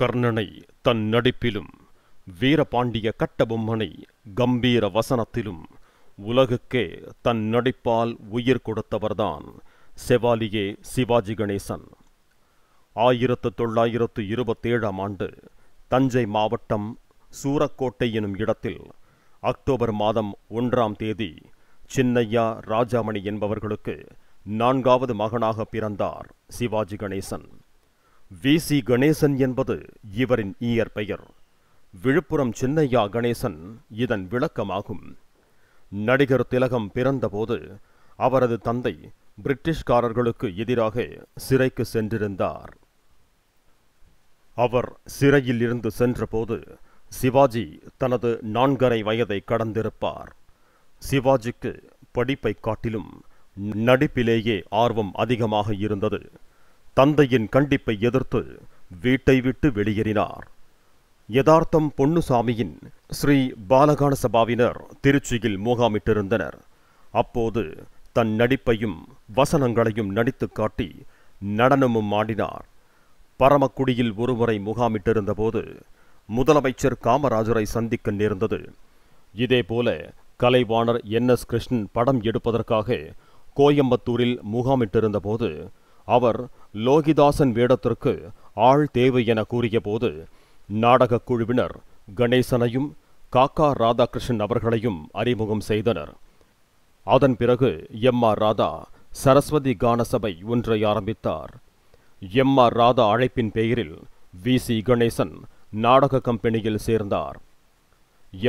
கர்ணனை தன் நடிப்பிலும் வீரபாண்டிய கட்டபொம்மனை கம்பீர வசனத்திலும் உலகுக்கே தன் நடிப்பால் உயிர் கொடுத்தவர்தான் செவாலியே சிவாஜி கணேசன் ஆயிரத்து தொள்ளாயிரத்து இருபத்தேழாம் ஆண்டு தஞ்சை மாவட்டம் சூரக்கோட்டை எனும் இடத்தில் அக்டோபர் மாதம் ஒன்றாம் தேதி சின்னையா ராஜாமணி என்பவர்களுக்கு நான்காவது மகனாக பிறந்தார் சிவாஜி கணேசன் வி சி கணேசன் என்பது இவரின் பெயர் விழுப்புரம் சின்னையா கணேசன் இதன் விளக்கமாகும் நடிகர் திலகம் பிறந்தபோது அவரது தந்தை பிரிட்டிஷ்காரர்களுக்கு எதிராக சிறைக்கு சென்றிருந்தார் அவர் சிறையில் இருந்து சென்றபோது சிவாஜி தனது நான்கரை வயதை கடந்திருப்பார் சிவாஜிக்கு படிப்பை காட்டிலும் நடிப்பிலேயே ஆர்வம் அதிகமாக இருந்தது தந்தையின் கண்டிப்பை எதிர்த்து வீட்டை விட்டு வெளியேறினார் யதார்த்தம் பொன்னுசாமியின் ஸ்ரீ பாலகான சபாவினர் திருச்சியில் முகாமிட்டிருந்தனர் அப்போது தன் நடிப்பையும் வசனங்களையும் நடித்து காட்டி நடனமும் ஆடினார் பரமக்குடியில் ஒருமுறை முகாமிட்டிருந்தபோது முதலமைச்சர் காமராஜரை சந்திக்க நேர்ந்தது இதேபோல கலைவாணர் என் எஸ் கிருஷ்ணன் படம் எடுப்பதற்காக கோயம்புத்தூரில் முகாமிட்டிருந்தபோது அவர் லோகிதாசன் வேடத்திற்கு ஆள் தேவை என கூறியபோது நாடகக் குழுவினர் கணேசனையும் காக்கா ராதாகிருஷ்ணன் அவர்களையும் அறிமுகம் செய்தனர் அதன் பிறகு எம் ஆர் ராதா சரஸ்வதி கானசபை ஒன்றை ஆரம்பித்தார் எம் ஆர் ராதா அழைப்பின் பெயரில் வி சி கணேசன் நாடக கம்பெனியில் சேர்ந்தார்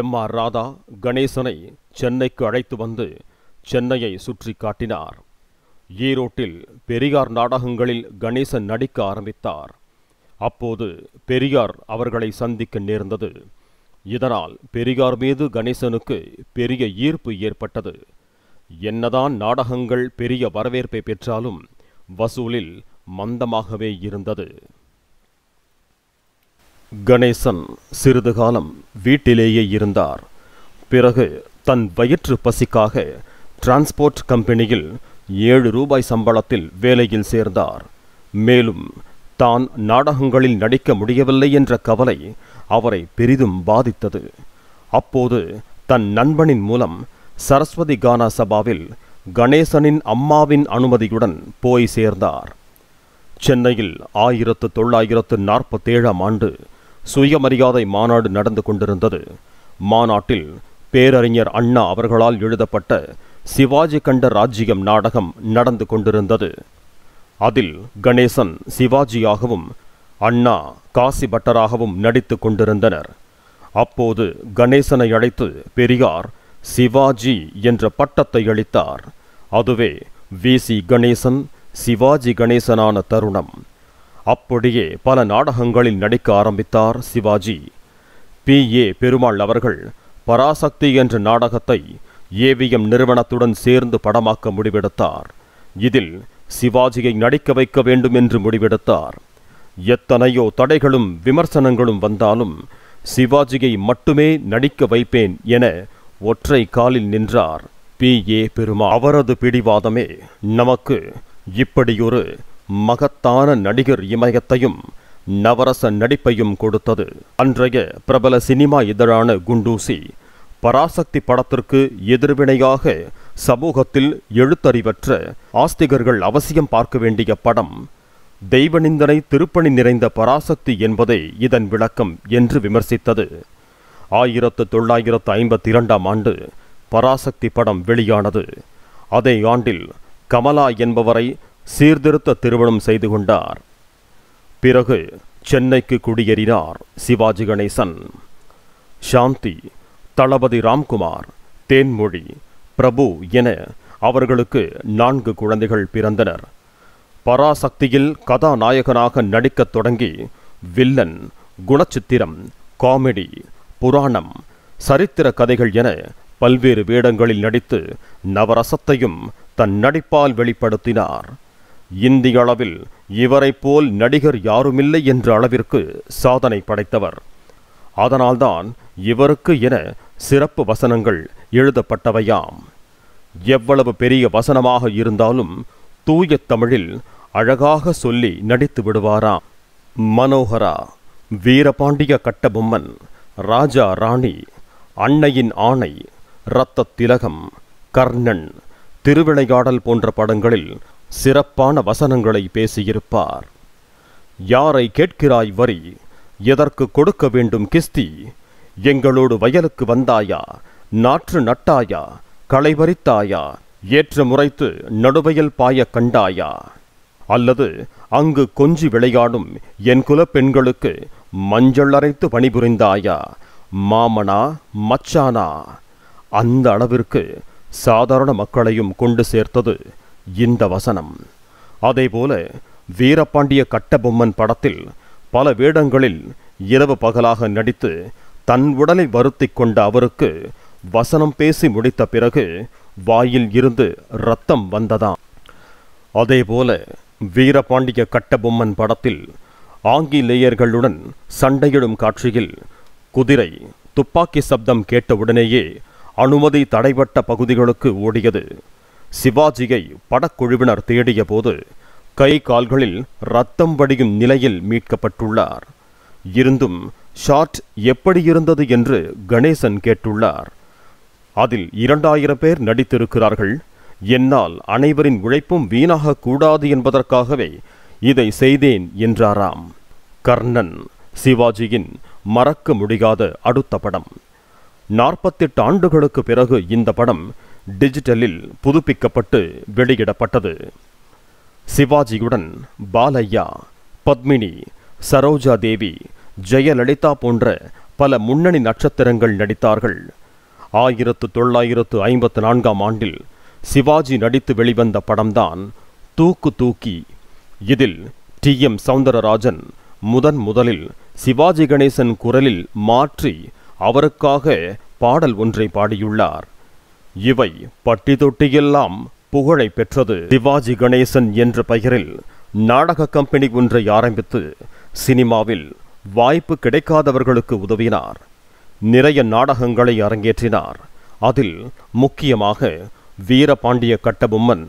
எம் ஆர் ராதா கணேசனை சென்னைக்கு அழைத்து வந்து சென்னையை சுற்றி காட்டினார் ஈரோட்டில் பெரியார் நாடகங்களில் கணேசன் நடிக்க ஆரம்பித்தார் அப்போது பெரியார் அவர்களை சந்திக்க நேர்ந்தது இதனால் பெரியார் மீது கணேசனுக்கு பெரிய ஈர்ப்பு ஏற்பட்டது என்னதான் நாடகங்கள் பெரிய வரவேற்பை பெற்றாலும் வசூலில் மந்தமாகவே இருந்தது கணேசன் சிறிது காலம் வீட்டிலேயே இருந்தார் பிறகு தன் வயிற்று பசிக்காக டிரான்ஸ்போர்ட் கம்பெனியில் ஏழு ரூபாய் சம்பளத்தில் வேலையில் சேர்ந்தார் மேலும் தான் நாடகங்களில் நடிக்க முடியவில்லை என்ற கவலை அவரை பெரிதும் பாதித்தது அப்போது தன் நண்பனின் மூலம் சரஸ்வதி கானா சபாவில் கணேசனின் அம்மாவின் அனுமதியுடன் போய் சேர்ந்தார் சென்னையில் ஆயிரத்து தொள்ளாயிரத்து நாற்பத்தேழாம் ஆண்டு சுயமரியாதை மாநாடு நடந்து கொண்டிருந்தது மாநாட்டில் பேரறிஞர் அண்ணா அவர்களால் எழுதப்பட்ட சிவாஜி கண்ட ராஜ்யம் நாடகம் நடந்து கொண்டிருந்தது அதில் கணேசன் சிவாஜியாகவும் அண்ணா காசி பட்டராகவும் நடித்து கொண்டிருந்தனர் அப்போது கணேசனை அழைத்து பெரியார் சிவாஜி என்ற பட்டத்தை அளித்தார் அதுவே வி சி கணேசன் சிவாஜி கணேசனான தருணம் அப்படியே பல நாடகங்களில் நடிக்க ஆரம்பித்தார் சிவாஜி பி ஏ பெருமாள் அவர்கள் பராசக்தி என்ற நாடகத்தை ஏவிஎம் நிறுவனத்துடன் சேர்ந்து படமாக்க முடிவெடுத்தார் இதில் சிவாஜியை நடிக்க வைக்க வேண்டும் என்று முடிவெடுத்தார் எத்தனையோ தடைகளும் விமர்சனங்களும் வந்தாலும் சிவாஜியை மட்டுமே நடிக்க வைப்பேன் என ஒற்றை காலில் நின்றார் பி ஏ பெருமா அவரது பிடிவாதமே நமக்கு இப்படியொரு மகத்தான நடிகர் இமயத்தையும் நவரச நடிப்பையும் கொடுத்தது அன்றைய பிரபல சினிமா இதழான குண்டூசி பராசக்தி படத்திற்கு எதிர்வினையாக சமூகத்தில் எழுத்தறிவற்ற ஆஸ்திகர்கள் அவசியம் பார்க்க வேண்டிய படம் தெய்வநிந்தனை திருப்பணி நிறைந்த பராசக்தி என்பதே இதன் விளக்கம் என்று விமர்சித்தது ஆயிரத்து தொள்ளாயிரத்து ஐம்பத்தி இரண்டாம் ஆண்டு பராசக்தி படம் வெளியானது அதே ஆண்டில் கமலா என்பவரை சீர்திருத்த திருமணம் செய்து கொண்டார் பிறகு சென்னைக்கு குடியேறினார் சிவாஜி கணேசன் சாந்தி தளபதி ராம்குமார் தேன்மொழி பிரபு என அவர்களுக்கு நான்கு குழந்தைகள் பிறந்தனர் பராசக்தியில் கதாநாயகனாக நடிக்கத் தொடங்கி வில்லன் குணச்சித்திரம் காமெடி புராணம் சரித்திர கதைகள் என பல்வேறு வேடங்களில் நடித்து நவரசத்தையும் தன் நடிப்பால் வெளிப்படுத்தினார் இந்திய அளவில் இவரைப் போல் நடிகர் யாருமில்லை என்ற அளவிற்கு சாதனை படைத்தவர் அதனால்தான் இவருக்கு என சிறப்பு வசனங்கள் எழுதப்பட்டவையாம் எவ்வளவு பெரிய வசனமாக இருந்தாலும் தூய தமிழில் அழகாக சொல்லி நடித்து விடுவாராம் மனோகரா வீரபாண்டிய கட்டபொம்மன் ராஜா ராணி அன்னையின் ஆணை இரத்த திலகம் கர்ணன் திருவிளையாடல் போன்ற படங்களில் சிறப்பான வசனங்களை பேசியிருப்பார் யாரை கேட்கிறாய் வரி எதற்கு கொடுக்க வேண்டும் கிஸ்தி எங்களோடு வயலுக்கு வந்தாயா நாற்று நட்டாயா களை பறித்தாயா ஏற்ற முறைத்து நடுவயல் பாய கண்டாயா அல்லது அங்கு கொஞ்சி விளையாடும் என் குல பெண்களுக்கு மஞ்சள் அரைத்து பணிபுரிந்தாயா மாமனா மச்சானா அந்த அளவிற்கு சாதாரண மக்களையும் கொண்டு சேர்த்தது இந்த வசனம் அதேபோல வீரபாண்டிய கட்டபொம்மன் படத்தில் பல வேடங்களில் இரவு பகலாக நடித்து தன் உடலை வருத்தி கொண்ட அவருக்கு வசனம் பேசி முடித்த பிறகு வாயில் இருந்து ரத்தம் வந்ததாம் அதேபோல வீரபாண்டிய கட்டபொம்மன் படத்தில் ஆங்கிலேயர்களுடன் சண்டையிடும் காட்சியில் குதிரை துப்பாக்கி சப்தம் கேட்டவுடனேயே அனுமதி தடைபட்ட பகுதிகளுக்கு ஓடியது சிவாஜியை படக்குழுவினர் தேடிய போது கை கால்களில் ரத்தம் வடியும் நிலையில் மீட்கப்பட்டுள்ளார் இருந்தும் ஷாட் எப்படி இருந்தது என்று கணேசன் கேட்டுள்ளார் அதில் இரண்டாயிரம் பேர் நடித்திருக்கிறார்கள் என்னால் அனைவரின் உழைப்பும் வீணாக கூடாது என்பதற்காகவே இதை செய்தேன் என்றாராம் கர்ணன் சிவாஜியின் மறக்க முடியாத அடுத்த படம் நாற்பத்தெட்டு ஆண்டுகளுக்கு பிறகு இந்த படம் டிஜிட்டலில் புதுப்பிக்கப்பட்டு வெளியிடப்பட்டது சிவாஜியுடன் பாலையா பத்மினி சரோஜா தேவி ஜெயலலிதா போன்ற பல முன்னணி நட்சத்திரங்கள் நடித்தார்கள் ஆயிரத்து தொள்ளாயிரத்து ஐம்பத்து நான்காம் ஆண்டில் சிவாஜி நடித்து வெளிவந்த படம்தான் தூக்கு தூக்கி இதில் டி எம் சவுந்தரராஜன் முதன் முதலில் சிவாஜி கணேசன் குரலில் மாற்றி அவருக்காக பாடல் ஒன்றை பாடியுள்ளார் இவை பட்டி தொட்டியெல்லாம் புகழை பெற்றது சிவாஜி கணேசன் என்ற பெயரில் நாடக கம்பெனி ஒன்றை ஆரம்பித்து சினிமாவில் வாய்ப்பு கிடைக்காதவர்களுக்கு உதவினார் நிறைய நாடகங்களை அரங்கேற்றினார் அதில் முக்கியமாக வீரபாண்டிய கட்டபொம்மன்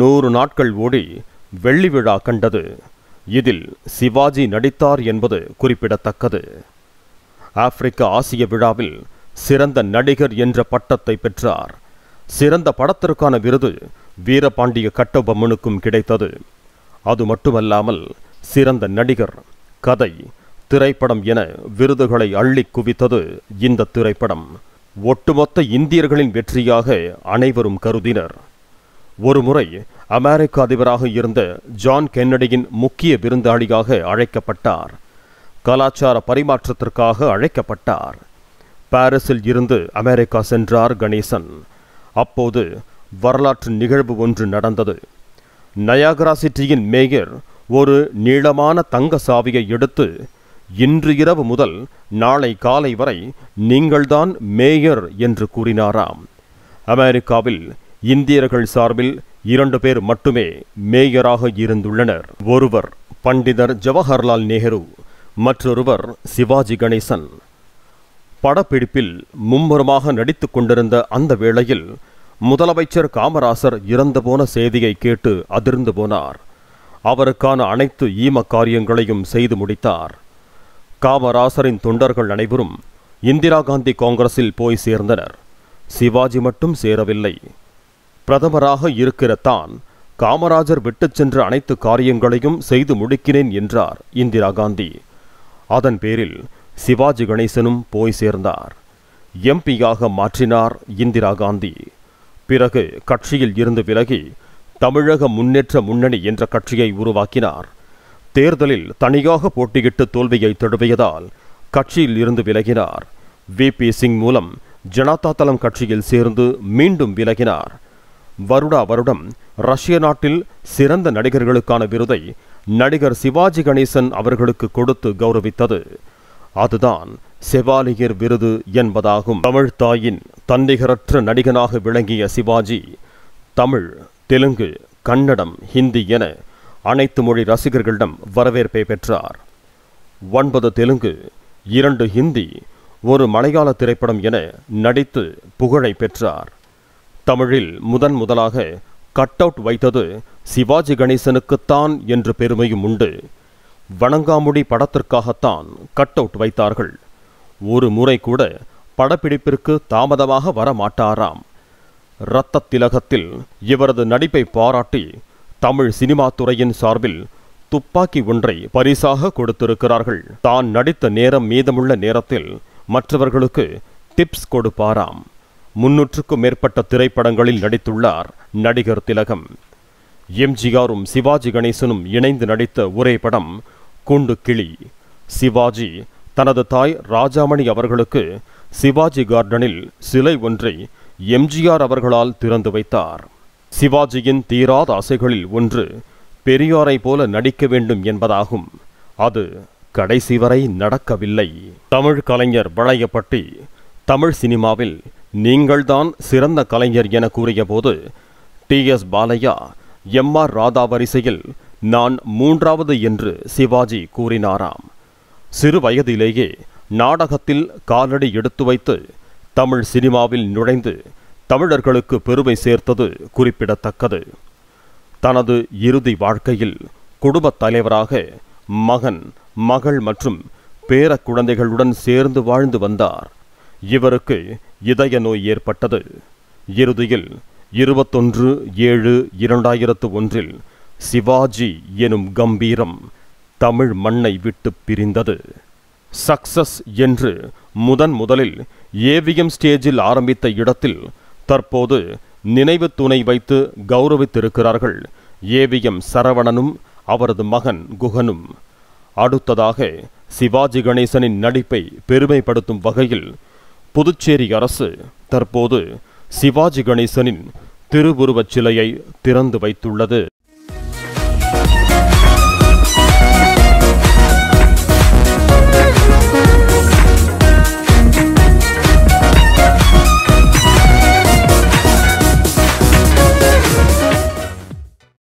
நூறு நாட்கள் ஓடி வெள்ளி விழா கண்டது இதில் சிவாஜி நடித்தார் என்பது குறிப்பிடத்தக்கது ஆப்பிரிக்க ஆசிய விழாவில் சிறந்த நடிகர் என்ற பட்டத்தை பெற்றார் சிறந்த படத்திற்கான விருது வீரபாண்டிய கட்டபொம்மனுக்கும் கிடைத்தது அது மட்டுமல்லாமல் சிறந்த நடிகர் கதை திரைப்படம் என விருதுகளை அள்ளி குவித்தது இந்த திரைப்படம் ஒட்டுமொத்த இந்தியர்களின் வெற்றியாக அனைவரும் கருதினர் ஒருமுறை அமெரிக்க அதிபராக இருந்த ஜான் கென்னடியின் முக்கிய விருந்தாளியாக அழைக்கப்பட்டார் கலாச்சார பரிமாற்றத்திற்காக அழைக்கப்பட்டார் பாரிஸில் இருந்து அமெரிக்கா சென்றார் கணேசன் அப்போது வரலாற்று நிகழ்வு ஒன்று நடந்தது நயாகரா சிட்டியின் மேயர் ஒரு நீளமான தங்க சாவியை எடுத்து இன்று இரவு முதல் நாளை காலை வரை நீங்கள்தான் மேயர் என்று கூறினாராம் அமெரிக்காவில் இந்தியர்கள் சார்பில் இரண்டு பேர் மட்டுமே மேயராக இருந்துள்ளனர் ஒருவர் பண்டிதர் ஜவஹர்லால் நேரு மற்றொருவர் சிவாஜி கணேசன் படப்பிடிப்பில் மும்முரமாக நடித்து கொண்டிருந்த அந்த வேளையில் முதலமைச்சர் காமராசர் இறந்து போன செய்தியை கேட்டு அதிர்ந்து போனார் அவருக்கான அனைத்து ஈம காரியங்களையும் செய்து முடித்தார் காமராசரின் தொண்டர்கள் அனைவரும் இந்திரா காந்தி காங்கிரஸில் போய் சேர்ந்தனர் சிவாஜி மட்டும் சேரவில்லை பிரதமராக இருக்கிற தான் காமராஜர் விட்டுச் சென்ற அனைத்து காரியங்களையும் செய்து முடிக்கிறேன் என்றார் இந்திரா காந்தி அதன் பேரில் சிவாஜி கணேசனும் போய் சேர்ந்தார் எம்பியாக மாற்றினார் இந்திரா காந்தி பிறகு கட்சியில் இருந்து விலகி தமிழக முன்னேற்ற முன்னணி என்ற கட்சியை உருவாக்கினார் தேர்தலில் தனியாக போட்டியிட்டு தோல்வியை தழுவியதால் கட்சியில் இருந்து விலகினார் வி பி சிங் மூலம் ஜனதா தளம் கட்சியில் சேர்ந்து மீண்டும் விலகினார் வருடா வருடம் ரஷ்ய நாட்டில் சிறந்த நடிகர்களுக்கான விருதை நடிகர் சிவாஜி கணேசன் அவர்களுக்கு கொடுத்து கௌரவித்தது அதுதான் செவாலியர் விருது என்பதாகும் தமிழ் தாயின் தன்னிகரற்ற நடிகனாக விளங்கிய சிவாஜி தமிழ் தெலுங்கு கன்னடம் ஹிந்தி என அனைத்து மொழி ரசிகர்களிடம் வரவேற்பை பெற்றார் ஒன்பது தெலுங்கு இரண்டு ஹிந்தி ஒரு மலையாள திரைப்படம் என நடித்து புகழை பெற்றார் தமிழில் முதன் முதலாக கட் அவுட் வைத்தது சிவாஜி கணேசனுக்குத்தான் என்ற பெருமையும் உண்டு வணங்காமுடி படத்திற்காகத்தான் கட் அவுட் வைத்தார்கள் ஒரு முறை கூட படப்பிடிப்பிற்கு தாமதமாக வர மாட்டாராம் இரத்த திலகத்தில் இவரது நடிப்பை பாராட்டி தமிழ் சினிமா துறையின் சார்பில் துப்பாக்கி ஒன்றை பரிசாக கொடுத்திருக்கிறார்கள் தான் நடித்த நேரம் மீதமுள்ள நேரத்தில் மற்றவர்களுக்கு டிப்ஸ் கொடுப்பாராம் முன்னூற்றுக்கும் மேற்பட்ட திரைப்படங்களில் நடித்துள்ளார் நடிகர் திலகம் எம்ஜிஆரும் சிவாஜி கணேசனும் இணைந்து நடித்த ஒரே படம் குண்டு கிளி சிவாஜி தனது தாய் ராஜாமணி அவர்களுக்கு சிவாஜி கார்டனில் சிலை ஒன்றை எம்ஜிஆர் அவர்களால் திறந்து வைத்தார் சிவாஜியின் தீராத ஆசைகளில் ஒன்று பெரியாரை போல நடிக்க வேண்டும் என்பதாகும் அது கடைசி வரை நடக்கவில்லை தமிழ் கலைஞர் வளையப்பட்டி தமிழ் சினிமாவில் நீங்கள்தான் சிறந்த கலைஞர் என கூறியபோது T S Balaiah M R Radha வரிசையில் நான் மூன்றாவது என்று சிவாஜி கூறினாராம் சிறு வயதிலேயே நாடகத்தில் காலடி எடுத்து வைத்து தமிழ் சினிமாவில் நுழைந்து தமிழர்களுக்கு பெருமை சேர்த்தது குறிப்பிடத்தக்கது தனது இறுதி வாழ்க்கையில் குடும்பத் தலைவராக மகன் மகள் மற்றும் பேர குழந்தைகளுடன் சேர்ந்து வாழ்ந்து வந்தார் இவருக்கு இதய நோய் ஏற்பட்டது இறுதியில் இருபத்தொன்று ஏழு இரண்டாயிரத்து ஒன்றில் சிவாஜி எனும் கம்பீரம் தமிழ் மண்ணை விட்டு பிரிந்தது சக்சஸ் என்று முதன் முதலில் ஏவிஎம் ஸ்டேஜில் ஆரம்பித்த இடத்தில் தற்போது நினைவு துணை வைத்து கௌரவித்திருக்கிறார்கள் ஏவிஎம் சரவணனும் அவரது மகன் குகனும் அடுத்ததாக சிவாஜி கணேசனின் நடிப்பை பெருமைப்படுத்தும் வகையில் புதுச்சேரி அரசு தற்போது சிவாஜி கணேசனின் திருவுருவச் சிலையை திறந்து வைத்துள்ளது